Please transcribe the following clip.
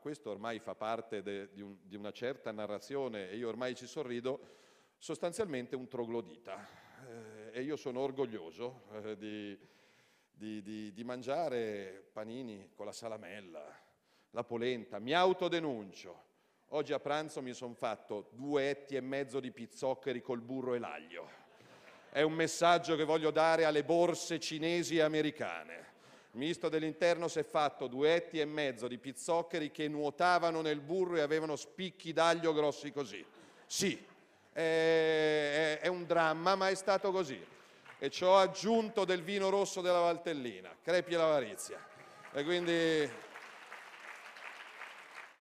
questo ormai fa parte de, di, un, di, una certa narrazione e io ormai ci sorrido, sostanzialmente un troglodita. Eh, e io sono orgoglioso eh, di, di, di mangiare panini con la salamella, la polenta, mi autodenuncio. Oggi a pranzo mi sono fatto due etti e mezzo di pizzoccheri col burro e l'aglio. È un messaggio che voglio dare alle borse cinesi e americane. Il ministro dell'interno si è fatto duetti e mezzo di pizzoccheri che nuotavano nel burro e avevano spicchi d'aglio grossi così. Sì, è, è, è un dramma, ma è stato così. E ci ho aggiunto del vino rosso della Valtellina, crepi l'avarizia. E quindi